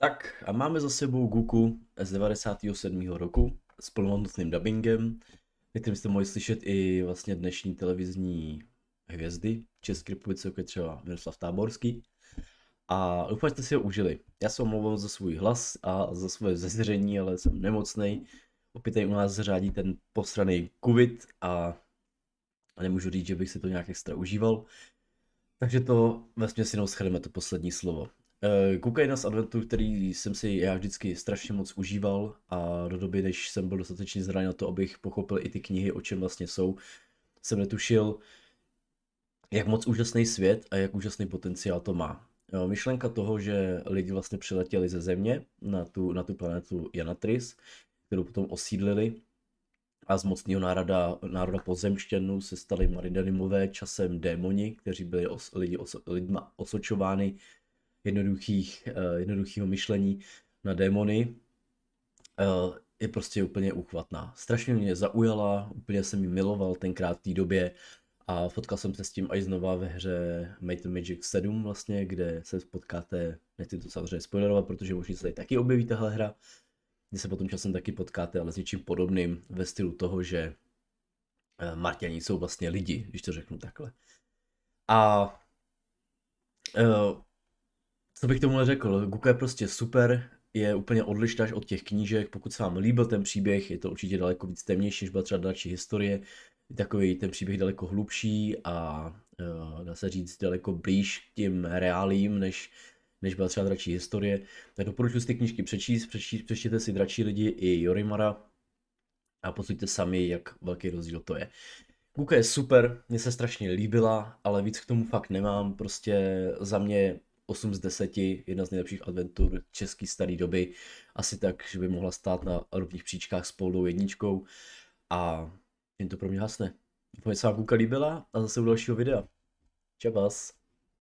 Tak a máme za sebou Guku z 97. roku s plnohodnotným dubbingem, kterým jste mohli slyšet i vlastně dnešní televizní hvězdy České republice, jako je třeba Miroslav Táborský. A doufám, že jste si ho užili. Já se omlouvám za svůj hlas a za svoje zezření, ale jsem nemocný. Opět tady u nás řádí ten posraný covid a nemůžu říct, že bych si to nějak extra užíval. Takže to vlastně si schrneme to poslední slovo. Eh, koukej na z adventu, který jsem si já vždycky strašně moc užíval a do doby, než jsem byl dostatečně zraný na to, abych pochopil i ty knihy, o čem vlastně jsou, jsem netušil, jak moc úžasný svět a jak úžasný potenciál to má. Jo, myšlenka toho, že lidi vlastně přiletěli ze Země na tu, na tu planetu Janatris, kterou potom osídlili a z mocného národa, národa pozemštěnů se stali Maridanimové, časem démoni, kteří byli os, lidi, os, lidma osočovány jednoduchých, eh, jednoduchého myšlení na démony, eh, je prostě úplně uchvatná. Strašně mě zaujala, úplně jsem ji miloval tenkrát v té době a fotkal jsem se s tím až znova ve hře Made the Magic 7 vlastně, kde se potkáte, nechci to samozřejmě spoilerovat, protože možná se tady taky objeví tahle hra, kde se potom časem taky potkáte, ale s něčím podobným ve stylu toho, že eh, Martěni jsou vlastně lidi, když to řeknu takhle. A co bych tomu řekl? Guka je prostě super, je úplně odlišná od těch knížek. Pokud se vám líbil ten příběh, je to určitě daleko víc temnější, než byla třeba další historie. Je takový ten příběh daleko hlubší a e, dá se říct daleko blíž k těm reálím, než, než byla třeba dračí historie. Tak doporučuji si ty knížky přečíst, přečíst přečtěte si dračí lidi i Jorimara a posuďte sami, jak velký rozdíl to je. Kuka je super, mě se strašně líbila, ale víc k tomu fakt nemám, prostě za mě 8 z 10, jedna z nejlepších adventur české staré doby. Asi tak, že by mohla stát na rovných příčkách s Poldou jedničkou. A jen to pro mě hasne. Doufám, že se vám kuka líbila a zase u dalšího videa. Čau vás.